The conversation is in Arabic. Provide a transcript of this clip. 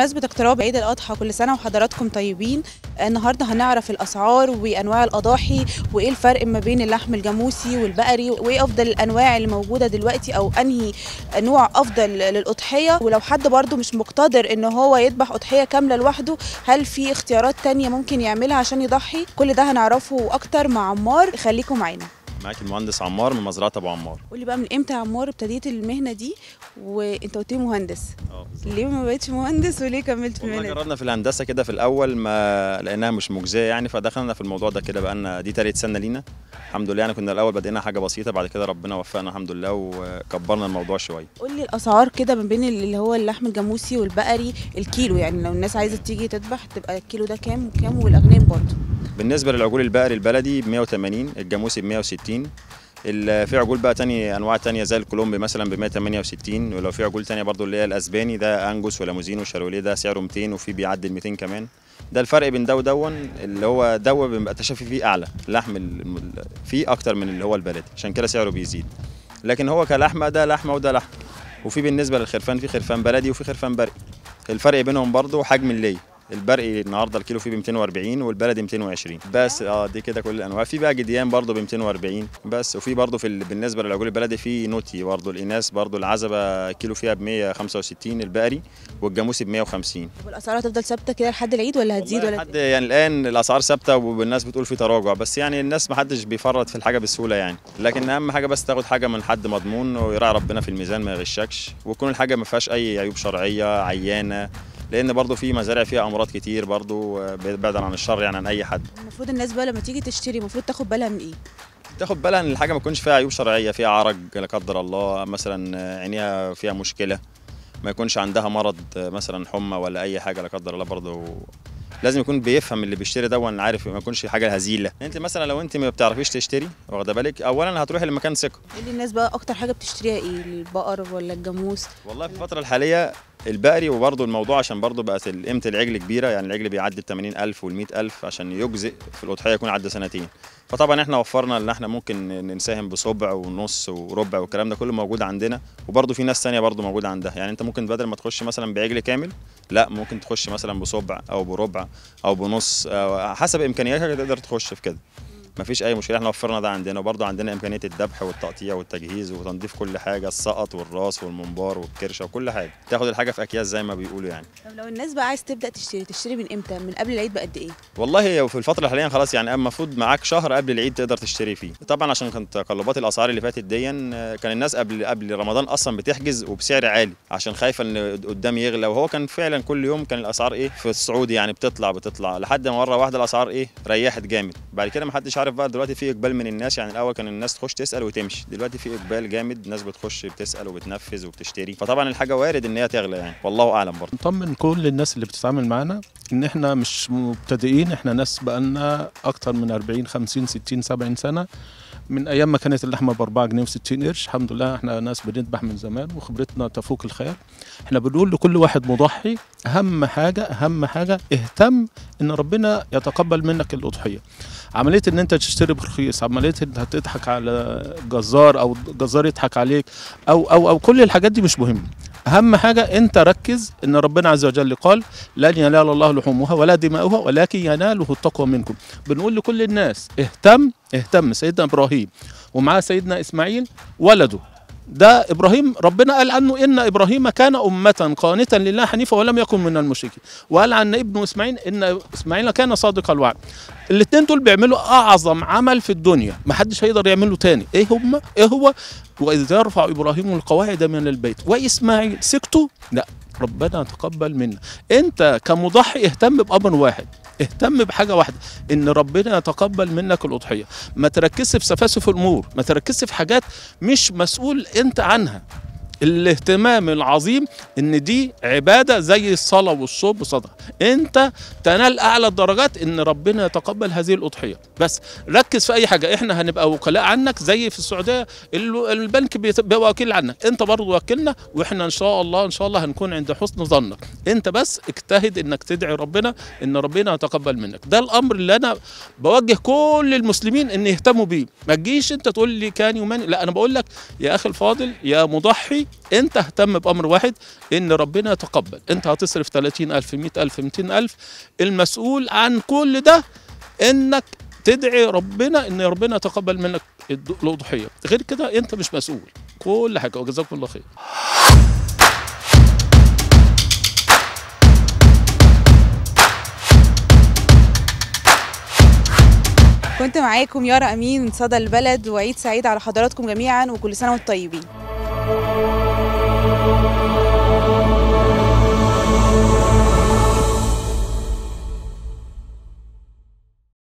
بمناسبة اقتراب عيد الأضحى كل سنة وحضراتكم طيبين النهاردة هنعرف الأسعار وأنواع الأضاحي وإيه الفرق ما بين اللحم الجاموسي والبقري وإيه أفضل الأنواع اللي موجودة دلوقتي أو أنهي نوع أفضل للأضحية ولو حد برضو مش مقتدر إن هو يذبح أضحية كاملة لوحده هل في اختيارات تانية ممكن يعملها عشان يضحي كل ده هنعرفه أكتر مع عمار خليكم معانا معاك المهندس عمار من مزرعه ابو عمار قول لي بقى من امتى يا عمار ابتديت المهنه دي وانت قلت مهندس اه ليه ما بقتش مهندس وليه كملت في المهنه جربنا في الهندسه كده في الاول ما لقيناها مش مجزيه يعني فدخلنا في الموضوع ده كده بقى لنا دي تالت سنه لينا الحمد لله يعني كنا الاول بدينا حاجه بسيطه بعد كده ربنا وفقنا الحمد لله وكبرنا الموضوع شويه قول لي الاسعار كده ما بين اللي هو اللحم الجاموسي والبقري الكيلو يعني لو الناس عايزه تيجي تذبح تبقى الكيلو ده كام وكام والاغنام برضه بالنسبه للعجول البقري البلدي ب 180 الجاموسي ب 160 في عجول بقى تاني انواع تانية زي الكولومبي مثلا ب 168 ولو في عجول تانية برضو اللي هي الاسباني ده انجوس ولاموزين وشاروليه ده سعره 200 وفي بيعدي ال 200 كمان ده الفرق بين ده ودون اللي هو دو بيبقى تشفي فيه اعلى اللحم فيه اكتر من اللي هو البلدي عشان كده سعره بيزيد لكن هو كلحمه ده لحمه وده لحمه وفي بالنسبه للخرفان في خرفان بلدي وفي خرفان برقي الفرق بينهم برضو حجم الليه البرقي النهارده الكيلو فيه ب 240 والبلدي 220 بس اه دي كده كل الانواع في بقى جديان برده ب 240 بس وفي برده في بالنسبه للعجول البلدي في نوتي برده الاناث برده العزبه كيلو فيها ب 165 البقري والجاموسي ب 150 والاسعار هتفضل ثابته كده لحد العيد ولا هتزيد ولا لحد يعني الان الاسعار ثابته والناس بتقول في تراجع بس يعني الناس ما حدش بيفرط في الحاجه بسهوله يعني لكن اهم حاجه بس تاخد حاجه من حد مضمون ويراعي ربنا في الميزان ما يغشكش وتكون الحاجه ما فيهاش اي عيوب شرعيه عيانه لان برضو في مزارع فيها امراض كتير برضو آه، بعدا عن الشر يعني عن اي حد المفروض الناس بقى لما تيجي تشتري المفروض تاخد بالها من ايه تاخد بالها ان الحاجه ما تكونش فيها عيوب شرعيه فيها عرج لا قدر الله مثلا آه، عينيها فيها مشكله ما يكونش عندها مرض آه، مثلا حمى ولا اي حاجه لا قدر الله برضه لازم يكون بيفهم اللي بيشتري ده وان عارف ما يكونش حاجه هزيله انت مثلا لو انت ما بتعرفيش تشتري واخده بالك اولا هتروحي لمكان ثقه اللي الناس بقى اكتر حاجه بتشتريها ايه البقر ولا الجاموس والله في الفتره الحاليه البقري وبرضه الموضوع عشان برضه بقت قيمه العجل كبيره يعني العجل بيعدي ال 80000 وال 100000 عشان يجزئ في الاضحيه يكون عدى سنتين فطبعا احنا وفرنا ان احنا ممكن نساهم بصبع ونص وربع والكلام ده كله موجود عندنا وبرضه في ناس ثانيه برضه موجوده عندها يعني انت ممكن بدل ما تخش مثلا بعجل كامل لا ممكن تخش مثلا بصبع او بربع او بنص أو حسب امكانياتك تقدر تخش في كده مفيش اي مشكله احنا وفرنا ده عندنا وبرضه عندنا امكانيه الذبح والتقطيع والتجهيز وتنظيف كل حاجه السقط والراس والمنبار والكرشه وكل حاجه تاخد الحاجه في اكياس زي ما بيقولوا يعني طب لو الناس بقى عايز تبدا تشتري تشتري من امتى من قبل العيد بقد ايه والله في الفتره الحاليه خلاص يعني المفروض معاك شهر قبل العيد تقدر تشتري فيه طبعا عشان كانت تقلبات الاسعار اللي فاتت ديا كان الناس قبل قبل رمضان اصلا بتحجز وبسعر عالي عشان خايفه ان قدام يغلى وهو كان فعلا كل يوم كان الاسعار ايه في الصعود يعني بتطلع بتطلع لحد ما مره واحده الاسعار ايه ريحت جامد بعد كده ما حدش عارف بقى دلوقتي في اقبال من الناس يعني الاول كان الناس تخش تسال وتمشي دلوقتي في اقبال جامد الناس بتخش بتسال وبتنفذ وبتشتري فطبعا الحاجه وارد ان هي تغلى يعني والله اعلم برضه نطمن كل الناس اللي بتتعامل معانا ان احنا مش مبتدئين احنا ناس بقالنا اكتر من 40 50 60 70 سنه من ايام ما كانت اللحمه ب 4 جنيه و60 قرش الحمد لله احنا ناس بنذبح من زمان وخبرتنا تفوق الخيال احنا بنقول لكل واحد مضحي اهم حاجه اهم حاجه اهتم ان ربنا يتقبل منك الاضحيه عمليه ان انت تشتري برخيص عمليه ان هتضحك على جزار او جزار يضحك عليك او او او كل الحاجات دي مش مهمه اهم حاجه انت ركز ان ربنا عز وجل قال لن ينال الله لحومها ولا دماؤها ولكن يناله التقوى منكم بنقول لكل الناس اهتم اهتم سيدنا ابراهيم ومعاه سيدنا اسماعيل ولده ده ابراهيم ربنا قال عنه ان ابراهيم كان امه قانتا لله حنيفا ولم يكن من المشركين وقال عن ابن اسماعيل ان اسماعيل كان صادق الوعد الاثنين دول بيعملوا اعظم عمل في الدنيا ما حدش هيقدر يعمله تاني ايه هم ايه هو واذ يرفع ابراهيم القواعد من البيت واسماعيل سكتوا لا ربنا تقبل منا انت كمضحي اهتم بامر واحد اهتم بحاجه واحده ان ربنا يتقبل منك الاضحيه ما تركزش في سفاسف الامور ما تركزش في حاجات مش مسؤول انت عنها الاهتمام العظيم ان دي عباده زي الصلاه والصوم والصدقه انت تنال اعلى الدرجات ان ربنا يتقبل هذه الاضحيه بس ركز في اي حاجه احنا هنبقى وكلاء عنك زي في السعوديه البنك بيبقى وكيل عنك انت برضه وكيلنا واحنا ان شاء الله ان شاء الله هنكون عند حسن ظنك انت بس اجتهد انك تدعي ربنا ان ربنا يتقبل منك ده الامر اللي انا بوجه كل المسلمين ان يهتموا بيه ما تجيش انت تقول لي كان يومين لا انا بقول لك يا اخي الفاضل يا مضحي انت اهتم بامر واحد ان ربنا يتقبل انت هتصرف 30000 100000 200000 المسؤول عن كل ده انك تدعي ربنا ان ربنا يتقبل منك الاضحيه غير كده انت مش مسؤول كل حاجه وجزاكم الله خير كنت معاكم يارا امين من صدى البلد وعيد سعيد على حضراتكم جميعا وكل سنه وانتم طيبين